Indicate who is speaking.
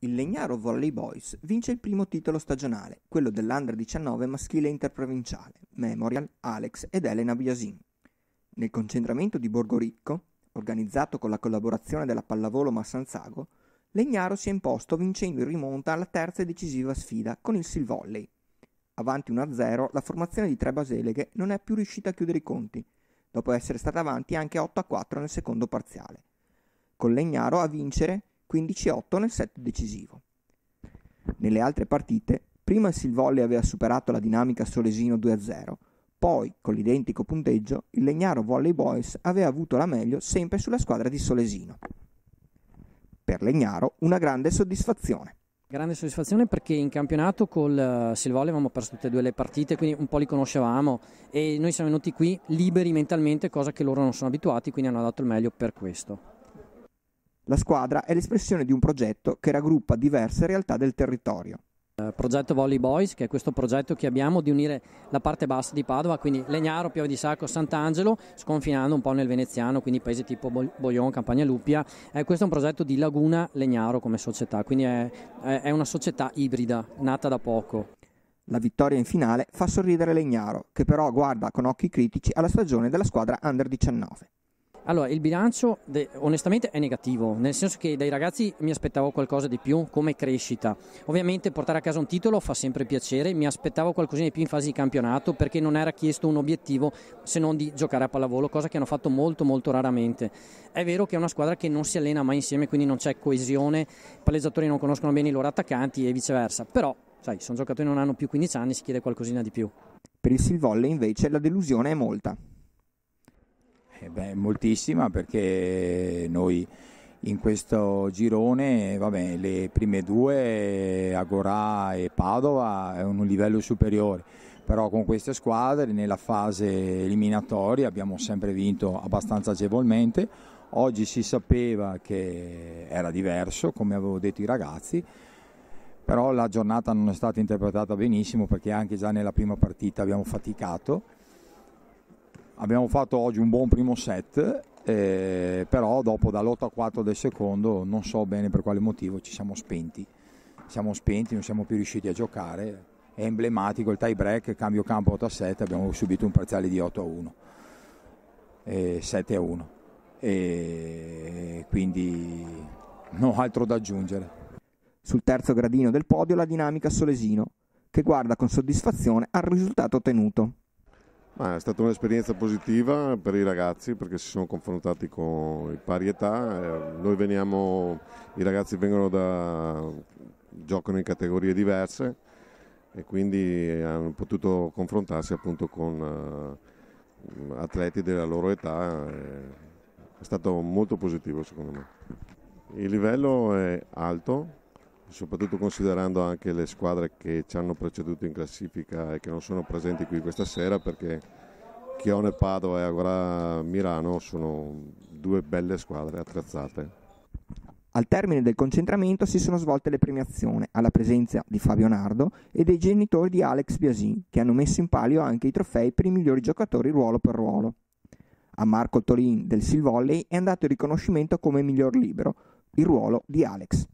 Speaker 1: Il Legnaro Volley Boys vince il primo titolo stagionale, quello dell'Under 19 maschile interprovinciale, Memorial, Alex ed Elena Biasin. Nel concentramento di Borgoricco, organizzato con la collaborazione della Pallavolo Massanzago, Legnaro si è imposto vincendo in rimonta alla terza e decisiva sfida con il Silvolley. Avanti 1-0, la formazione di tre baseleghe non è più riuscita a chiudere i conti, dopo essere stata avanti anche 8-4 nel secondo parziale. Con Legnaro a vincere 15-8 nel set decisivo. Nelle altre partite, prima il Silvolle aveva superato la dinamica Solesino 2-0, poi, con l'identico punteggio, il Legnaro Volley Boys aveva avuto la meglio sempre sulla squadra di Solesino. Per Legnaro una grande soddisfazione.
Speaker 2: Grande soddisfazione perché in campionato col eh, Silvolle avevamo perso tutte e due le partite, quindi un po' li conoscevamo e noi siamo venuti qui liberi mentalmente, cosa che loro non sono abituati, quindi hanno dato il meglio per questo.
Speaker 1: La squadra è l'espressione di un progetto che raggruppa diverse realtà del territorio.
Speaker 2: Il eh, progetto Volley Boys, che è questo progetto che abbiamo di unire la parte bassa di Padova, quindi Legnaro, Piove di Sacco, Sant'Angelo, sconfinando un po' nel veneziano, quindi paesi tipo Boglione, Campagna Luppia. Eh, questo è un progetto di Laguna Legnaro come società, quindi è, è una società ibrida, nata da poco.
Speaker 1: La vittoria in finale fa sorridere Legnaro, che però guarda con occhi critici alla stagione della squadra under 19.
Speaker 2: Allora, il bilancio de- onestamente è negativo, nel senso che dai ragazzi mi aspettavo qualcosa di più come crescita. Ovviamente portare a casa un titolo fa sempre piacere, mi aspettavo qualcosina di più in fase di campionato perché non era chiesto un obiettivo se non di giocare a pallavolo, cosa che hanno fatto molto molto raramente. È vero che è una squadra che non si allena mai insieme, quindi non c'è coesione, i palleggiatori non conoscono bene i loro attaccanti e viceversa, però sai, sono giocatori che non hanno più 15 anni, si chiede qualcosina di più. Per il Silvolle invece la delusione è molta.
Speaker 3: Eh beh, moltissima perché noi in questo girone vabbè, le prime due, Agorà e Padova, è un livello superiore, però con queste squadre nella fase eliminatoria abbiamo sempre vinto abbastanza agevolmente, oggi si sapeva che era diverso, come avevo detto i ragazzi, però la giornata non è stata interpretata benissimo perché anche già nella prima partita abbiamo faticato abbiamo fatto oggi un buon primo set, eh, però dopo dall'8 a 4 del secondo non so bene per quale motivo ci siamo spenti. Siamo spenti, non siamo più riusciti a giocare. È emblematico il tie break, cambio campo 8 a 7, abbiamo subito un parziale di 8 a 1, eh, 7 a 1.
Speaker 1: E quindi non ho altro da aggiungere. Sul terzo gradino del podio la dinamica Solesino, che guarda con soddisfazione al risultato ottenuto.
Speaker 4: Ma è stata un'esperienza positiva per i ragazzi perché si sono confrontati con i pari età. Eh, noi veniamo, i ragazzi vengono da, giocano in categorie diverse e quindi hanno potuto confrontarsi appunto con eh, atleti della loro età. Eh, è stato molto positivo secondo me. Il livello è alto, soprattutto considerando anche le squadre che ci hanno preceduto in classifica e che non sono presenti qui questa sera perché Chione, Padova e Agora Milano sono due belle squadre attrezzate.
Speaker 1: Al termine del concentramento si sono svolte le premiazioni alla presenza di Fabio Nardo e dei genitori di Alex Biasin, che hanno messo in palio anche i trofei per i migliori giocatori ruolo per ruolo. A Marco Torin del Silvolley è andato il riconoscimento come miglior libero, il ruolo di Alex.